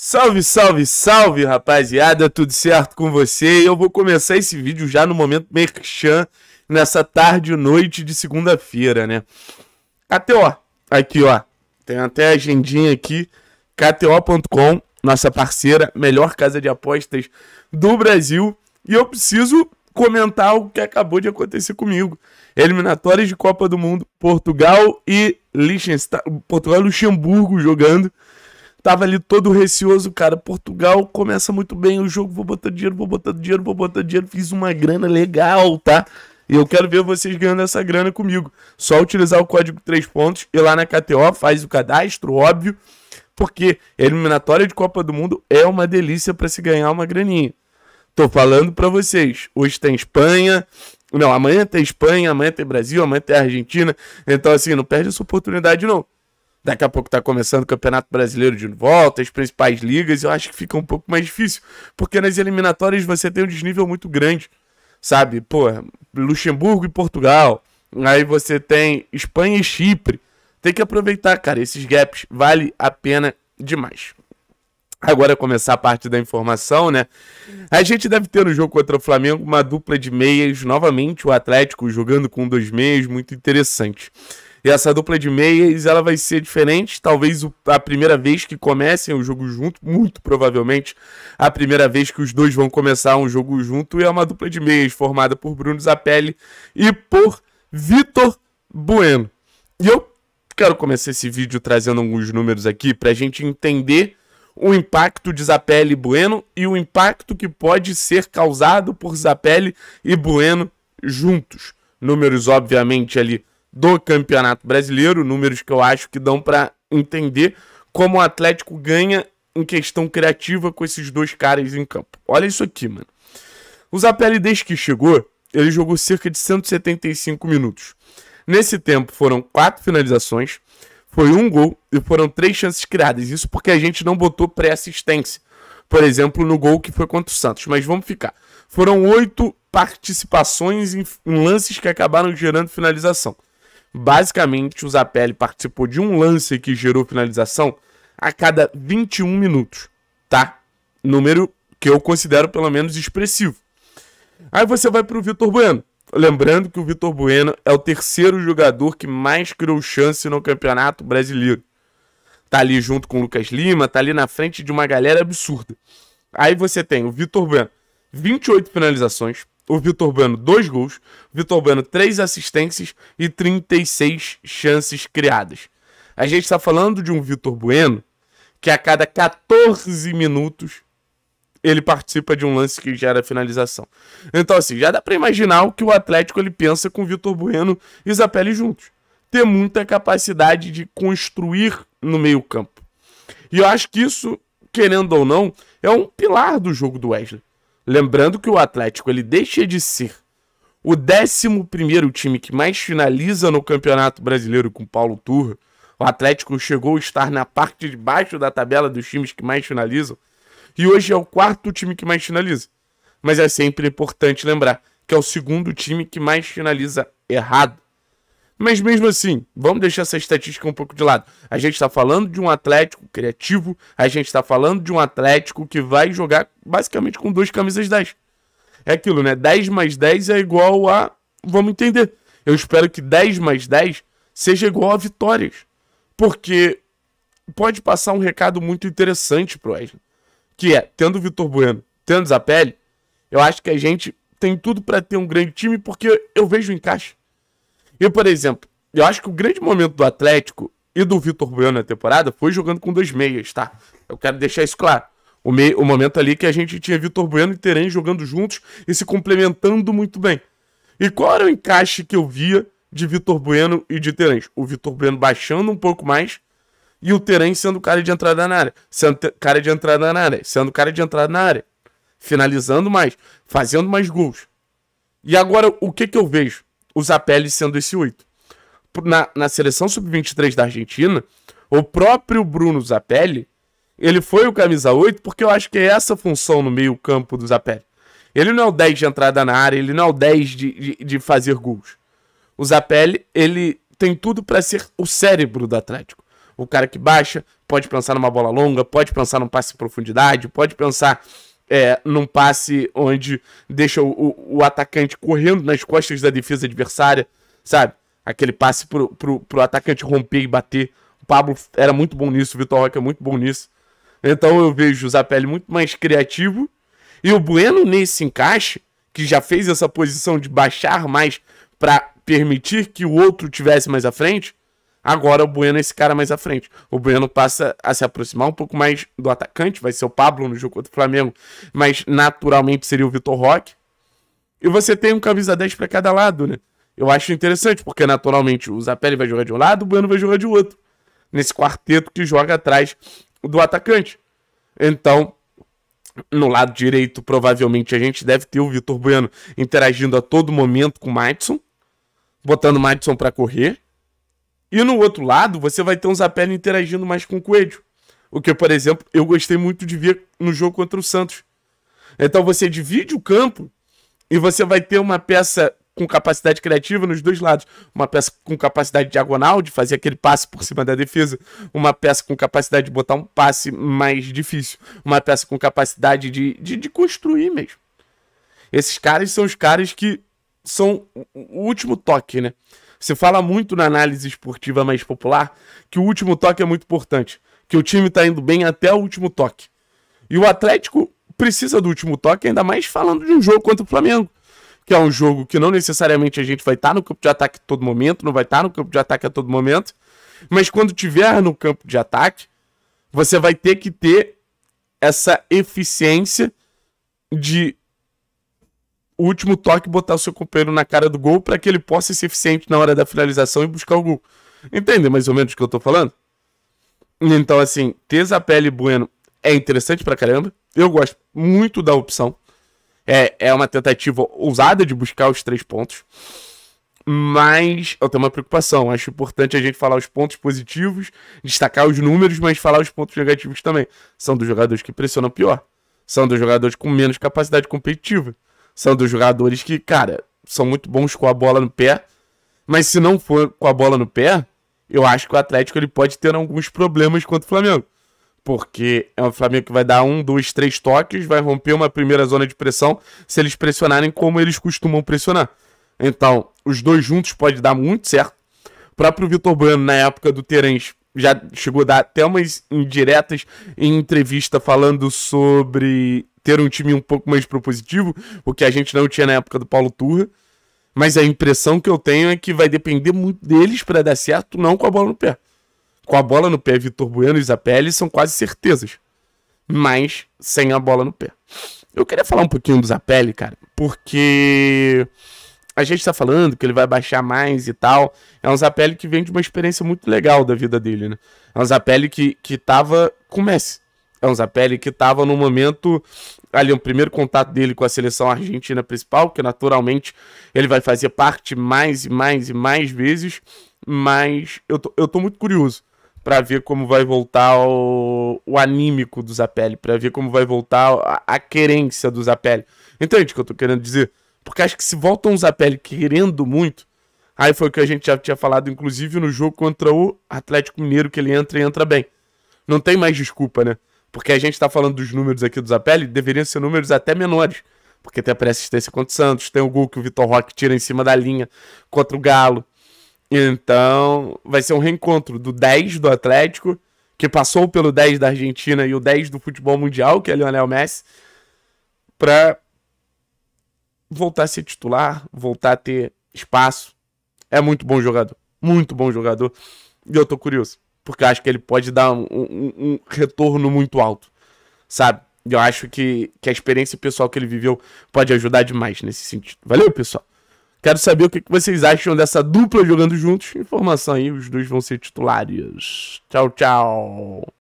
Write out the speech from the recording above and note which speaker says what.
Speaker 1: Salve, salve, salve, rapaziada, tudo certo com você? Eu vou começar esse vídeo já no momento merchan, nessa tarde e noite de segunda-feira, né? KTO, aqui ó, tem até a agendinha aqui, KTO.com, nossa parceira, melhor casa de apostas do Brasil, e eu preciso comentar algo que acabou de acontecer comigo. Eliminatórias de Copa do Mundo, Portugal e Liechtenstein, Portugal e Luxemburgo jogando Tava ali todo receoso, cara. Portugal começa muito bem o jogo. Vou botar dinheiro, vou botar dinheiro, vou botar dinheiro. Fiz uma grana legal, tá? E eu quero ver vocês ganhando essa grana comigo. Só utilizar o código 3 pontos e lá na KTO faz o cadastro, óbvio, porque eliminatória de Copa do Mundo é uma delícia para se ganhar uma graninha. Tô falando para vocês. Hoje tem Espanha, não, amanhã tem Espanha, amanhã tem Brasil, amanhã tem Argentina. Então assim, não perde essa oportunidade não. Daqui a pouco tá começando o Campeonato Brasileiro de volta, as principais ligas, eu acho que fica um pouco mais difícil, porque nas eliminatórias você tem um desnível muito grande, sabe? Pô, Luxemburgo e Portugal, aí você tem Espanha e Chipre. Tem que aproveitar, cara, esses gaps, vale a pena demais. Agora começar a parte da informação, né? A gente deve ter no jogo contra o Flamengo uma dupla de meias, novamente o Atlético jogando com dois meias, muito interessante. E essa dupla de meias, ela vai ser diferente. Talvez a primeira vez que comecem o jogo junto, muito provavelmente a primeira vez que os dois vão começar um jogo junto. E é uma dupla de meias formada por Bruno Zapelli e por Vitor Bueno. E eu quero começar esse vídeo trazendo alguns números aqui para a gente entender o impacto de Zapelli e Bueno e o impacto que pode ser causado por Zapelli e Bueno juntos. Números, obviamente, ali do Campeonato Brasileiro, números que eu acho que dão para entender como o Atlético ganha em questão criativa com esses dois caras em campo. Olha isso aqui, mano. O Zapelli, desde que chegou, ele jogou cerca de 175 minutos. Nesse tempo foram quatro finalizações, foi um gol e foram três chances criadas. Isso porque a gente não botou pré-assistência. Por exemplo, no gol que foi contra o Santos. Mas vamos ficar. Foram oito participações em lances que acabaram gerando finalização. Basicamente, o Zapelli participou de um lance que gerou finalização a cada 21 minutos, tá? Número que eu considero pelo menos expressivo. Aí você vai para o Vitor Bueno. Lembrando que o Vitor Bueno é o terceiro jogador que mais criou chance no Campeonato Brasileiro. Tá ali junto com o Lucas Lima, tá ali na frente de uma galera absurda. Aí você tem o Vitor Bueno, 28 finalizações, o Vitor Bueno, dois gols. Vitor Bueno, três assistências e 36 chances criadas. A gente está falando de um Vitor Bueno que a cada 14 minutos ele participa de um lance que gera finalização. Então, assim, já dá para imaginar o que o Atlético ele pensa com Vitor Bueno e Zapelli juntos. Ter muita capacidade de construir no meio-campo. E eu acho que isso, querendo ou não, é um pilar do jogo do Wesley. Lembrando que o Atlético ele deixa de ser o 11 time que mais finaliza no Campeonato Brasileiro com Paulo Turra. O Atlético chegou a estar na parte de baixo da tabela dos times que mais finalizam. E hoje é o quarto time que mais finaliza. Mas é sempre importante lembrar que é o segundo time que mais finaliza errado. Mas mesmo assim, vamos deixar essa estatística um pouco de lado. A gente está falando de um Atlético criativo, a gente está falando de um Atlético que vai jogar basicamente com duas camisas 10. É aquilo, né? 10 mais 10 é igual a. Vamos entender. Eu espero que 10 mais 10 seja igual a vitórias. Porque pode passar um recado muito interessante pro Wesley. Que é, tendo o Vitor Bueno, tendo Zapelli, eu acho que a gente tem tudo para ter um grande time porque eu vejo o encaixe. E, por exemplo, eu acho que o grande momento do Atlético e do Vitor Bueno na temporada foi jogando com dois meias, tá? Eu quero deixar isso claro. O, o momento ali que a gente tinha Vitor Bueno e Terem jogando juntos e se complementando muito bem. E qual era o encaixe que eu via de Vitor Bueno e de Terem? O Vitor Bueno baixando um pouco mais e o Terem sendo cara de entrada na área, sendo cara de entrada na área, sendo cara de entrada na área, finalizando mais, fazendo mais gols. E agora o que que eu vejo? o Zapelli sendo esse 8. Na, na seleção sub-23 da Argentina, o próprio Bruno Zapelli, ele foi o camisa 8 porque eu acho que é essa função no meio-campo do Zapelli. Ele não é o 10 de entrada na área, ele não é o 10 de, de, de fazer gols. O Zapelli, ele tem tudo para ser o cérebro do Atlético. O cara que baixa, pode pensar numa bola longa, pode pensar num passe em profundidade, pode pensar é, num passe onde deixa o, o, o, atacante correndo nas costas da defesa adversária, sabe? Aquele passe pro, pro, pro atacante romper e bater. O Pablo era muito bom nisso, o Vitor Roque é muito bom nisso. Então eu vejo o Zapelli muito mais criativo. E o Bueno, nesse encaixe, que já fez essa posição de baixar mais para permitir que o outro tivesse mais à frente, Agora o Bueno é esse cara mais à frente. O Bueno passa a se aproximar um pouco mais do atacante, vai ser o Pablo no jogo contra o Flamengo, mas naturalmente seria o Vitor Roque. E você tem um camisa 10 para cada lado, né? Eu acho interessante, porque naturalmente o Zapelli vai jogar de um lado, o Bueno vai jogar de outro. Nesse quarteto que joga atrás do atacante. Então, no lado direito, provavelmente a gente deve ter o Vitor Bueno interagindo a todo momento com o Madison, botando o Madison para correr e no outro lado, você vai ter um Zapelli interagindo mais com o Coelho. O que, por exemplo, eu gostei muito de ver no jogo contra o Santos. Então você divide o campo e você vai ter uma peça com capacidade criativa nos dois lados. Uma peça com capacidade diagonal, de fazer aquele passe por cima da defesa. Uma peça com capacidade de botar um passe mais difícil. Uma peça com capacidade de, de, de construir mesmo. Esses caras são os caras que são o último toque, né? Se fala muito na análise esportiva mais popular que o último toque é muito importante, que o time está indo bem até o último toque. E o Atlético precisa do último toque, ainda mais falando de um jogo contra o Flamengo, que é um jogo que não necessariamente a gente vai estar tá no campo de ataque a todo momento, não vai estar tá no campo de ataque a todo momento, mas quando tiver no campo de ataque, você vai ter que ter essa eficiência de o último toque botar o seu companheiro na cara do gol para que ele possa ser eficiente na hora da finalização e buscar o gol. Entende mais ou menos o que eu tô falando? Então, assim, a e Bueno é interessante pra caramba. Eu gosto muito da opção. É, é uma tentativa ousada de buscar os três pontos. Mas eu tenho uma preocupação. Acho importante a gente falar os pontos positivos, destacar os números, mas falar os pontos negativos também. São dos jogadores que pressionam pior. São dos jogadores com menos capacidade competitiva são dos jogadores que, cara, são muito bons com a bola no pé. Mas se não for com a bola no pé, eu acho que o Atlético ele pode ter alguns problemas contra o Flamengo. Porque é um Flamengo que vai dar um, dois, três toques, vai romper uma primeira zona de pressão se eles pressionarem como eles costumam pressionar. Então, os dois juntos pode dar muito certo. O próprio Vitor Bueno, na época do Terence, já chegou a dar até umas indiretas em entrevista falando sobre ter um time um pouco mais propositivo, o que a gente não tinha na época do Paulo Turra. Mas a impressão que eu tenho é que vai depender muito deles para dar certo, não com a bola no pé. Com a bola no pé, Vitor Bueno e Zapelli são quase certezas. Mas sem a bola no pé. Eu queria falar um pouquinho do Zapelli, cara, porque a gente tá falando que ele vai baixar mais e tal. É um Zapelli que vem de uma experiência muito legal da vida dele, né? É um Zapelli que, que tava com o Messi. É um Zapelli que estava no momento ali, o primeiro contato dele com a seleção argentina principal, que naturalmente ele vai fazer parte mais e mais e mais vezes, mas eu tô, eu tô muito curioso para ver como vai voltar o, o anímico do Zapelli, para ver como vai voltar a, a querência do Zapelli. Entende o que eu tô querendo dizer? Porque acho que se volta um Zapelli querendo muito, aí foi o que a gente já tinha falado, inclusive no jogo contra o Atlético Mineiro, que ele entra e entra bem. Não tem mais desculpa, né? Porque a gente está falando dos números aqui do Zapelli, deveriam ser números até menores. Porque tem a pré-assistência contra o Santos, tem o gol que o Vitor Roque tira em cima da linha contra o Galo. Então, vai ser um reencontro do 10 do Atlético, que passou pelo 10 da Argentina e o 10 do futebol mundial, que é Lionel Messi, para voltar a ser titular, voltar a ter espaço. É muito bom jogador, muito bom jogador. E eu tô curioso porque eu acho que ele pode dar um, um, um retorno muito alto, sabe? Eu acho que, que a experiência pessoal que ele viveu pode ajudar demais nesse sentido. Valeu, pessoal? Quero saber o que vocês acham dessa dupla jogando juntos. Informação aí, os dois vão ser titulares. Tchau, tchau.